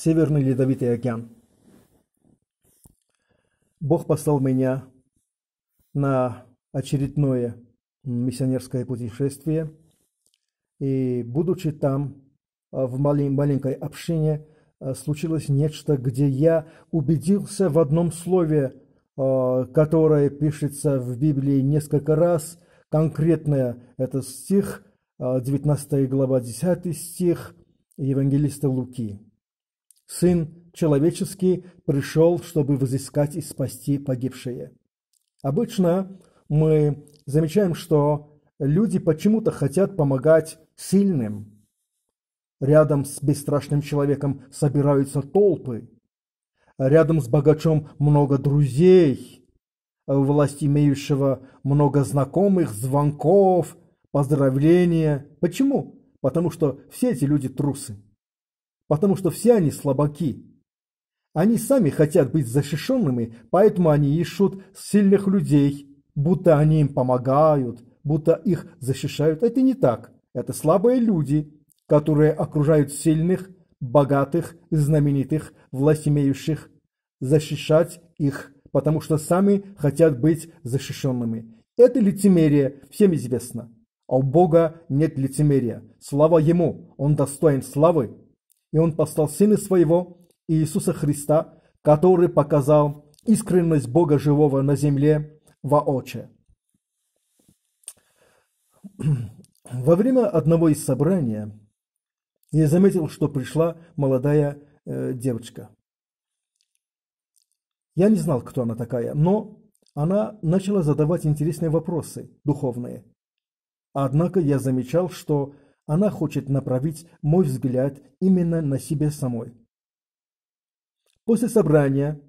Северный Ледовитый океан. Бог послал меня на очередное миссионерское путешествие. И будучи там, а, в маленькой общине, а, случилось нечто, где я убедился в одном слове, а, которое пишется в Библии несколько раз. Конкретно это стих, 19 глава, 10 стих Евангелиста Луки. Сын человеческий пришел, чтобы возыскать и спасти погибшие. Обычно мы замечаем, что люди почему-то хотят помогать сильным. Рядом с бесстрашным человеком собираются толпы. Рядом с богачом много друзей. Власть имеющего много знакомых, звонков, поздравления. Почему? Потому что все эти люди трусы потому что все они слабаки. Они сами хотят быть защищенными, поэтому они ищут сильных людей, будто они им помогают, будто их защищают. Это не так. Это слабые люди, которые окружают сильных, богатых, знаменитых, власть имеющих, защищать их, потому что сами хотят быть защищенными. Это лицемерие, всем известно. А у Бога нет лицемерия. Слава Ему, Он достоин славы, и он послал Сына Своего, Иисуса Христа, который показал искренность Бога Живого на земле воочию. Во время одного из собраний я заметил, что пришла молодая э, девочка. Я не знал, кто она такая, но она начала задавать интересные вопросы духовные. Однако я замечал, что она хочет направить мой взгляд именно на себя самой. После собрания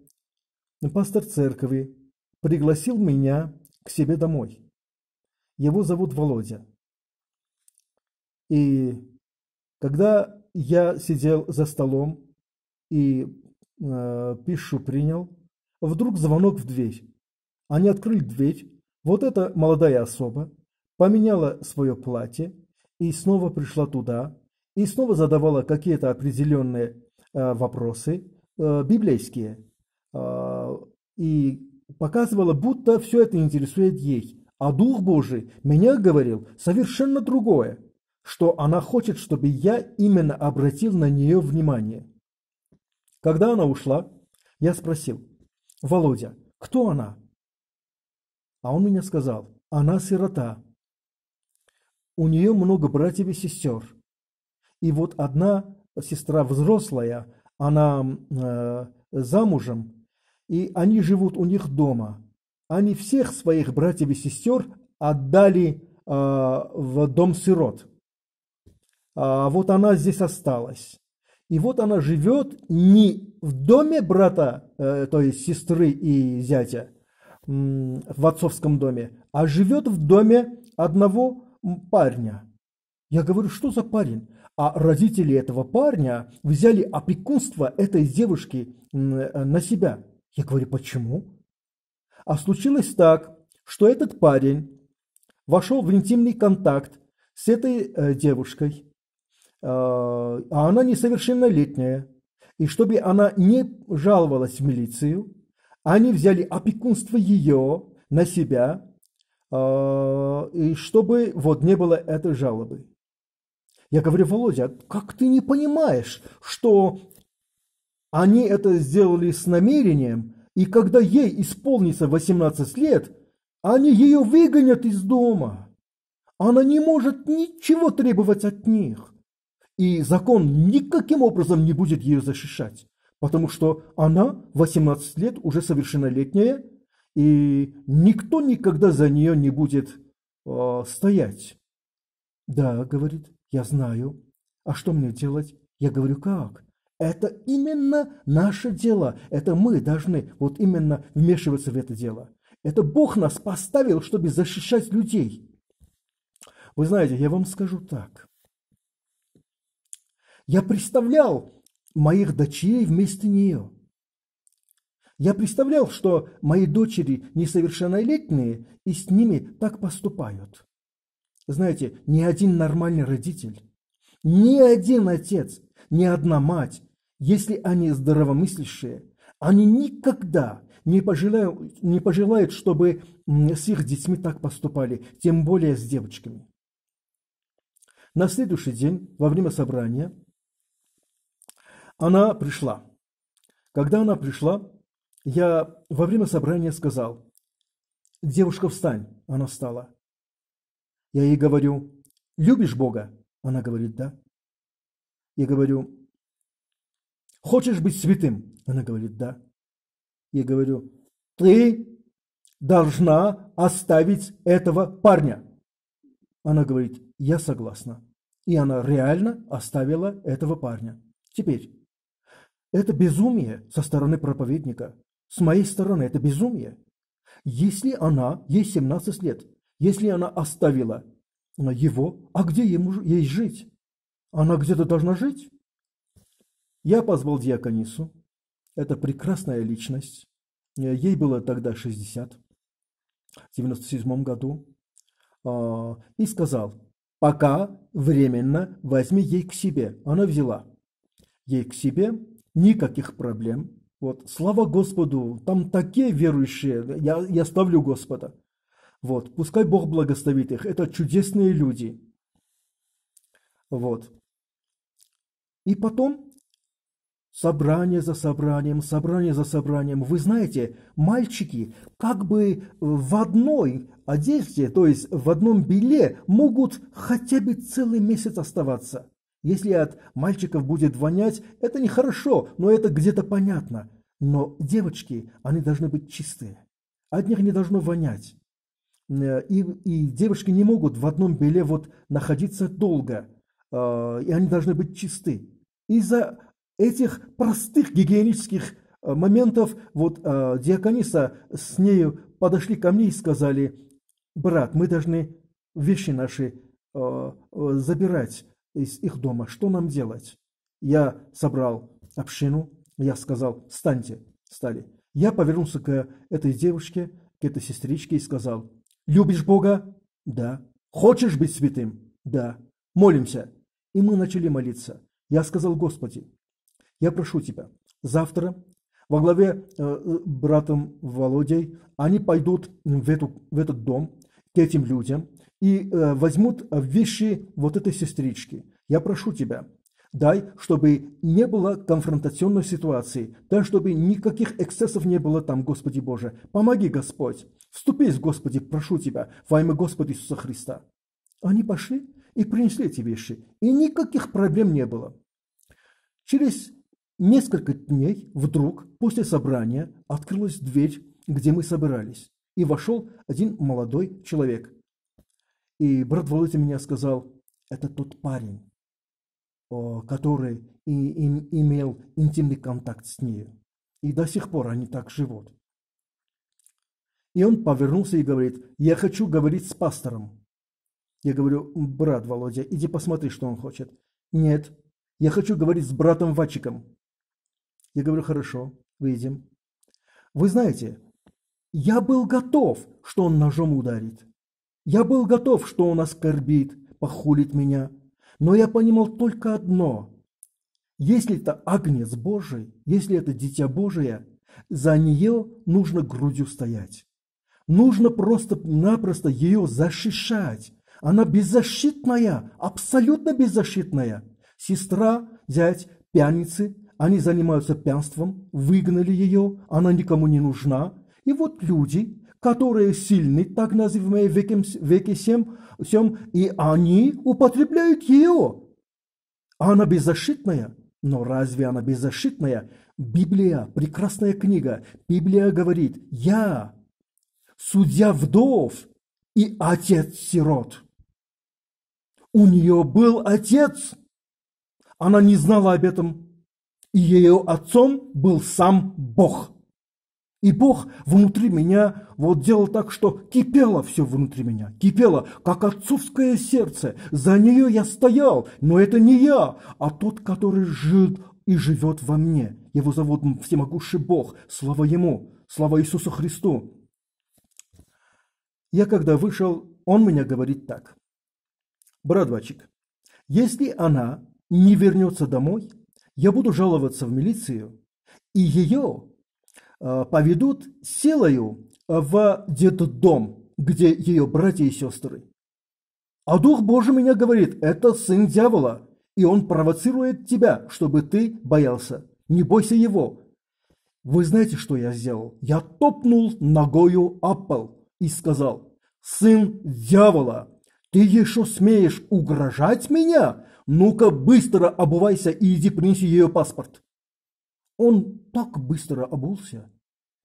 пастор церкви пригласил меня к себе домой. Его зовут Володя. И когда я сидел за столом и э, пищу принял, вдруг звонок в дверь. Они открыли дверь. Вот эта молодая особа поменяла свое платье, и снова пришла туда, и снова задавала какие-то определенные э, вопросы э, библейские, э, и показывала, будто все это интересует ей. А Дух Божий меня говорил совершенно другое, что она хочет, чтобы я именно обратил на нее внимание. Когда она ушла, я спросил, «Володя, кто она?» А он мне сказал, «Она сирота, у нее много братьев и сестер. И вот одна сестра взрослая, она э, замужем, и они живут у них дома. Они всех своих братьев и сестер отдали э, в дом сирот. А вот она здесь осталась. И вот она живет не в доме брата, э, то есть сестры и зятя, в отцовском доме, а живет в доме одного парня. Я говорю, что за парень? А родители этого парня взяли опекунство этой девушки э, на себя. Я говорю, почему? А случилось так, что этот парень вошел в интимный контакт с этой э, девушкой, э, а она несовершеннолетняя. И чтобы она не жаловалась в милицию, они взяли опекунство ее на себя а, и чтобы вот не было этой жалобы. Я говорю, Володя, а как ты не понимаешь, что они это сделали с намерением, и когда ей исполнится 18 лет, они ее выгонят из дома. Она не может ничего требовать от них. И закон никаким образом не будет ее защищать, потому что она 18 лет уже совершеннолетняя, и никто никогда за нее не будет э, стоять. Да, говорит, я знаю. А что мне делать? Я говорю, как? Это именно наше дело. Это мы должны вот именно вмешиваться в это дело. Это Бог нас поставил, чтобы защищать людей. Вы знаете, я вам скажу так. Я представлял моих дочерей вместо нее. Я представлял, что мои дочери несовершеннолетние и с ними так поступают. Знаете, ни один нормальный родитель, ни один отец, ни одна мать, если они здравомыслящие, они никогда не пожелают, не пожелают, чтобы с их детьми так поступали, тем более с девочками. На следующий день, во время собрания, она пришла. Когда она пришла, я во время собрания сказал, «Девушка, встань!» Она встала. Я ей говорю, «Любишь Бога?» Она говорит, «Да». Я говорю, «Хочешь быть святым?» Она говорит, «Да». Я говорю, «Ты должна оставить этого парня!» Она говорит, «Я согласна». И она реально оставила этого парня. Теперь, это безумие со стороны проповедника. С моей стороны это безумие. Если она, ей 17 лет, если она оставила его, а где ему, ей жить? Она где-то должна жить? Я позвал диаконису. Это прекрасная личность. Ей было тогда 60, в 97 году. А, и сказал, пока временно возьми ей к себе. Она взяла ей к себе, никаких проблем. Вот, слава Господу, там такие верующие, я, я ставлю Господа. Вот, пускай Бог благословит их, это чудесные люди. Вот. И потом собрание за собранием, собрание за собранием. Вы знаете, мальчики как бы в одной одежде, то есть в одном беле, могут хотя бы целый месяц оставаться. Если от мальчиков будет вонять, это нехорошо, но это где-то понятно. Но девочки, они должны быть чистые. От них не должно вонять. Э, и, и девушки не могут в одном беле вот находиться долго. Э, и они должны быть чисты. Из-за этих простых гигиенических э, моментов вот диакониса с нею подошли ко мне и сказали, брат, мы должны вещи наши забирать из их дома. Что нам делать? Я собрал общину, я сказал, встаньте, стали. Я повернулся к этой девушке, к этой сестричке и сказал, любишь Бога? Да. Хочешь быть святым? Да. Молимся. И мы начали молиться. Я сказал, Господи, я прошу Тебя, завтра во главе э, братом Володей они пойдут в, эту, в этот дом, к этим людям и э, возьмут вещи вот этой сестрички. Я прошу тебя, дай, чтобы не было конфронтационной ситуации, дай, чтобы никаких эксцессов не было там, Господи Боже. Помоги, Господь, вступись, Господи, прошу тебя, во имя Господа Иисуса Христа. Они пошли и принесли эти вещи, и никаких проблем не было. Через несколько дней вдруг после собрания открылась дверь, где мы собирались и вошел один молодой человек. И брат Володя меня сказал, это тот парень, который и, им, имел интимный контакт с нею. И до сих пор они так живут. И он повернулся и говорит, я хочу говорить с пастором. Я говорю, брат Володя, иди посмотри, что он хочет. Нет, я хочу говорить с братом Вачиком. Я говорю, хорошо, выйдем. Вы знаете, я был готов, что он ножом ударит. Я был готов, что он оскорбит, похулит меня. Но я понимал только одно. Если это агнец Божий, если это дитя Божие, за нее нужно грудью стоять. Нужно просто-напросто ее защищать. Она беззащитная, абсолютно беззащитная. Сестра, зять, пьяницы, они занимаются пьянством, выгнали ее, она никому не нужна, и вот люди, которые сильны, так называемые веки, веки всем, всем, и они употребляют ее. Она беззащитная. Но разве она беззащитная? Библия, прекрасная книга. Библия говорит, я судья вдов и отец сирот. У нее был отец. Она не знала об этом. И ее отцом был сам Бог. И Бог внутри меня вот делал так, что кипело все внутри меня, кипело, как отцовское сердце. За нее я стоял, но это не я, а тот, который жил и живет во мне. Его зовут Всемогущий Бог, слава Ему, слава Иисусу Христу. Я когда вышел, он меня говорит так. Брат если она не вернется домой, я буду жаловаться в милицию, и ее Э, поведут силою в детдом, где ее братья и сестры. А Дух Божий меня говорит, это сын дьявола, и он провоцирует тебя, чтобы ты боялся. Не бойся его. Вы знаете, что я сделал? Я топнул ногою об и сказал, сын дьявола, ты еще смеешь угрожать меня? Ну-ка быстро обувайся и иди принеси ее паспорт. Он так быстро обулся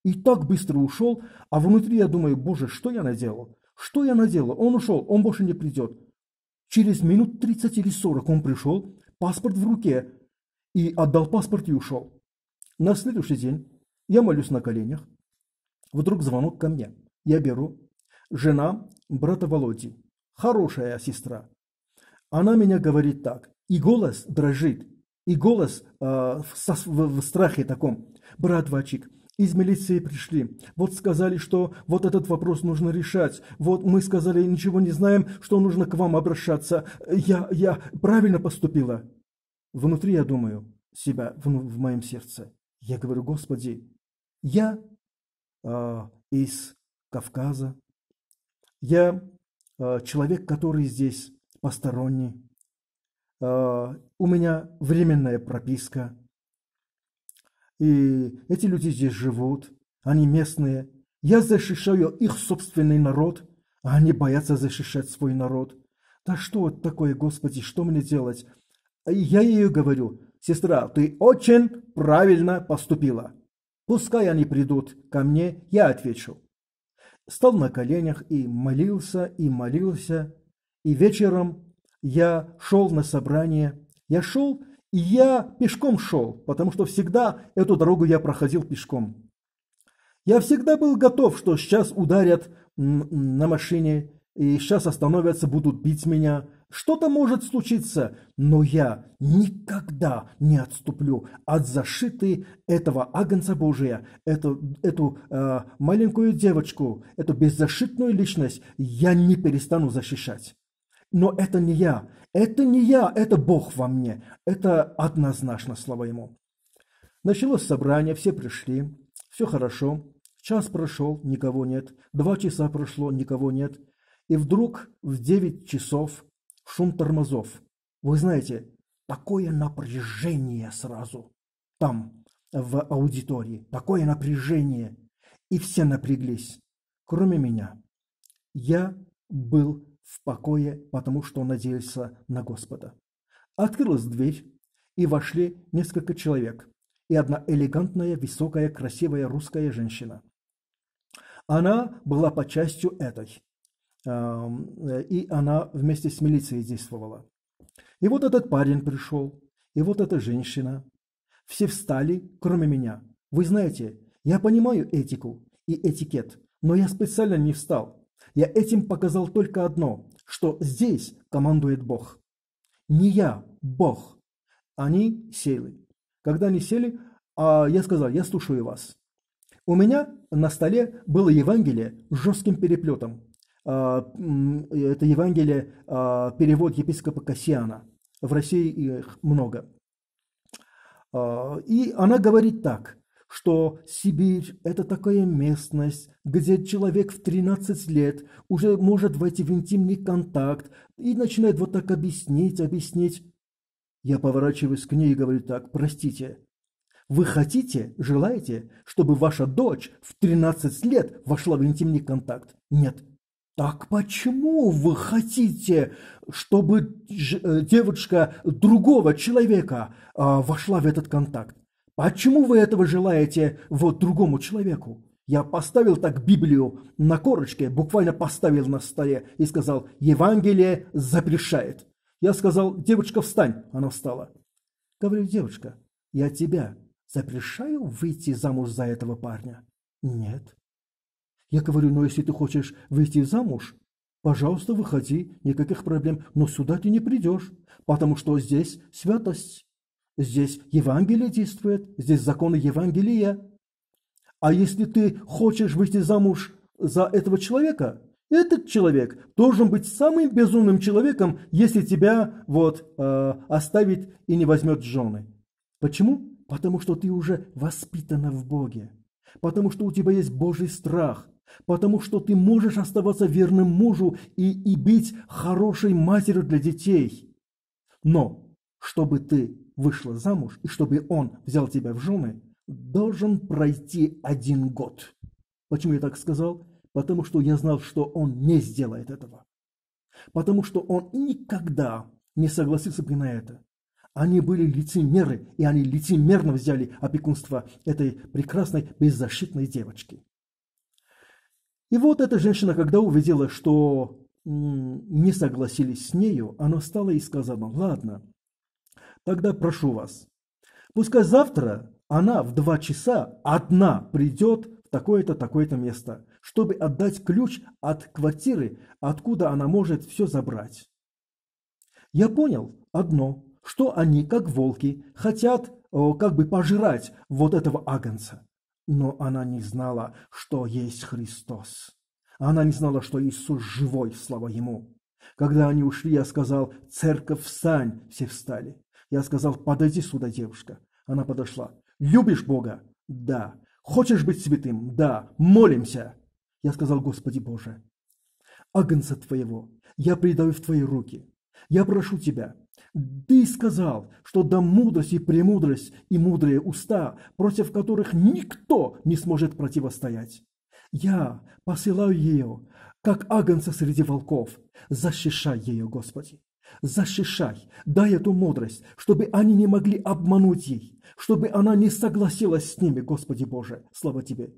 и так быстро ушел, а внутри я думаю, боже, что я наделал? Что я наделал? Он ушел, он больше не придет. Через минут 30 или 40 он пришел, паспорт в руке, и отдал паспорт и ушел. На следующий день я молюсь на коленях, вдруг звонок ко мне. Я беру. Жена брата Володи, хорошая сестра. Она меня говорит так, и голос дрожит. И голос э, в, в страхе таком. «Брат Вачик, из милиции пришли. Вот сказали, что вот этот вопрос нужно решать. Вот мы сказали, ничего не знаем, что нужно к вам обращаться. Я, я правильно поступила». Внутри я думаю, себя в, в моем сердце. Я говорю, Господи, я э, из Кавказа, я э, человек, который здесь посторонний, Э, у меня временная прописка, и эти люди здесь живут, они местные. Я защищаю их собственный народ, а они боятся защищать свой народ. Да что это такое, Господи, что мне делать? Я ей говорю, сестра, ты очень правильно поступила. Пускай они придут ко мне, я отвечу. Стал на коленях и молился, и молился, и вечером я шел на собрание, я шел, и я пешком шел, потому что всегда эту дорогу я проходил пешком. Я всегда был готов, что сейчас ударят на машине, и сейчас остановятся, будут бить меня. Что-то может случиться, но я никогда не отступлю от зашиты этого агнца Божия, эту, эту э, маленькую девочку, эту беззащитную личность я не перестану защищать. Но это не я. Это не я, это Бог во мне. Это однозначно слово ему. Началось собрание, все пришли. Все хорошо. Час прошел, никого нет. Два часа прошло, никого нет. И вдруг в девять часов шум тормозов. Вы знаете, такое напряжение сразу. Там, в аудитории. Такое напряжение. И все напряглись, кроме меня. Я был в покое, потому что он надеялся на Господа. Открылась дверь, и вошли несколько человек и одна элегантная, высокая, красивая русская женщина. Она была по частью этой, эм, и она вместе с милицией действовала. И вот этот парень пришел, и вот эта женщина. Все встали, кроме меня. Вы знаете, я понимаю этику и этикет, но я специально не встал, я этим показал только одно, что здесь командует Бог. Не я, Бог. Они сели. Когда они сели, а, я сказал, я слушаю вас. У меня на столе было Евангелие с жестким переплетом. А, это Евангелие, а, перевод епископа Кассиана. В России их много. И она говорит так что Сибирь – это такая местность, где человек в 13 лет уже может войти в интимный контакт и начинает вот так объяснить, объяснить. Я поворачиваюсь к ней и говорю так, простите, вы хотите, желаете, чтобы ваша дочь в 13 лет вошла в интимный контакт? Нет. Так почему вы хотите, чтобы э, девушка другого человека а, вошла в этот контакт? Почему вы этого желаете вот другому человеку? Я поставил так Библию на корочке, буквально поставил на столе и сказал, Евангелие запрещает. Я сказал, девочка, встань. Она встала. Говорю, девочка, я тебя запрещаю выйти замуж за этого парня? Нет. Я говорю, но «Ну, если ты хочешь выйти замуж, пожалуйста, выходи, никаких проблем, но сюда ты не придешь, потому что здесь святость. Здесь Евангелие действует, здесь законы Евангелия. А если ты хочешь выйти замуж за этого человека, этот человек должен быть самым безумным человеком, если тебя вот э, оставит и не возьмет жены. Почему? Потому что ты уже воспитана в Боге. Потому что у тебя есть Божий страх. Потому что ты можешь оставаться верным мужу и, и быть хорошей матерью для детей. Но чтобы ты вышла замуж, и чтобы он взял тебя в жены, должен пройти один год. Почему я так сказал? Потому что я знал, что он не сделает этого. Потому что он никогда не согласился бы на это. Они были лицемеры, и они лицемерно взяли опекунство этой прекрасной беззащитной девочки. И вот эта женщина, когда увидела, что не согласились с нею, она встала и сказала, ладно, Тогда прошу вас, пускай завтра она в два часа одна придет в такое-то, такое-то место, чтобы отдать ключ от квартиры, откуда она может все забрать. Я понял одно, что они, как волки, хотят о, э, как бы пожрать вот этого агнца. Но она не знала, что есть Христос. Она не знала, что Иисус живой, слава Ему. Когда они ушли, я сказал, «Церковь, встань!» Все встали. Я сказал, подойди сюда, девушка. Она подошла. Любишь Бога? Да. Хочешь быть святым? Да. Молимся. Я сказал, Господи Боже, агнца Твоего я предаю в Твои руки. Я прошу Тебя, ты сказал, что да мудрость и премудрость и мудрые уста, против которых никто не сможет противостоять. Я посылаю ее, как агнца среди волков, защищай ее, Господи. Зашишай, дай эту мудрость, чтобы они не могли обмануть ей, чтобы она не согласилась с ними, Господи Боже, слава Тебе.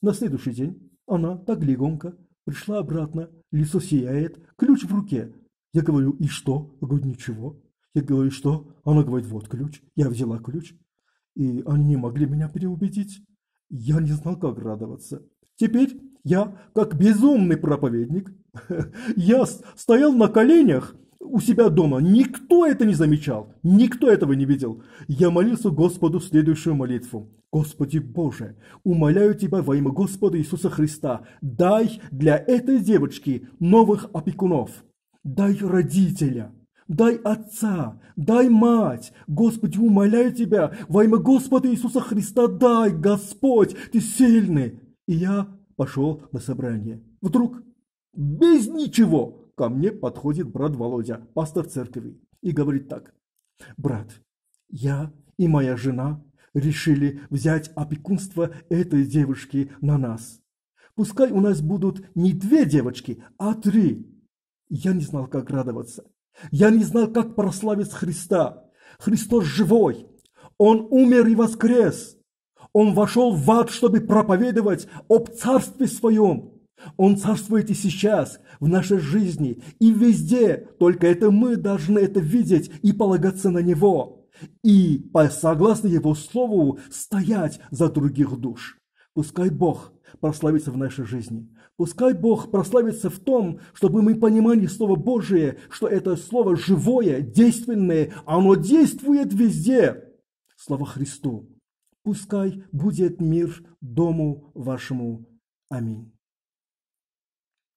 На следующий день она, так легонько, пришла обратно, лицо сияет, ключ в руке. Я говорю, и что? Она говорит, ничего. Я говорю, что? Она говорит, вот ключ. Я взяла ключ. И они не могли меня переубедить. Я не знал, как радоваться. Теперь я, как безумный проповедник, я стоял на коленях у себя дома. Никто это не замечал, никто этого не видел. Я молился Господу следующую молитву. Господи Боже, умоляю Тебя во имя Господа Иисуса Христа, дай для этой девочки новых опекунов, дай родителя, дай отца, дай мать. Господи, умоляю Тебя во имя Господа Иисуса Христа, дай, Господь, Ты сильный. И я пошел на собрание. Вдруг без ничего ко мне подходит брат Володя, пастор церкви, и говорит так. «Брат, я и моя жена решили взять опекунство этой девушки на нас. Пускай у нас будут не две девочки, а три». Я не знал, как радоваться. Я не знал, как прославить Христа. Христос живой. Он умер и воскрес. Он вошел в ад, чтобы проповедовать об царстве своем. Он царствует и сейчас, в нашей жизни, и везде, только это мы должны это видеть и полагаться на Него, и, согласно Его Слову, стоять за других душ. Пускай Бог прославится в нашей жизни. Пускай Бог прославится в том, чтобы мы понимали Слово Божие, что это Слово живое, действенное, оно действует везде. Слава Христу! Пускай будет мир дому вашему. Аминь.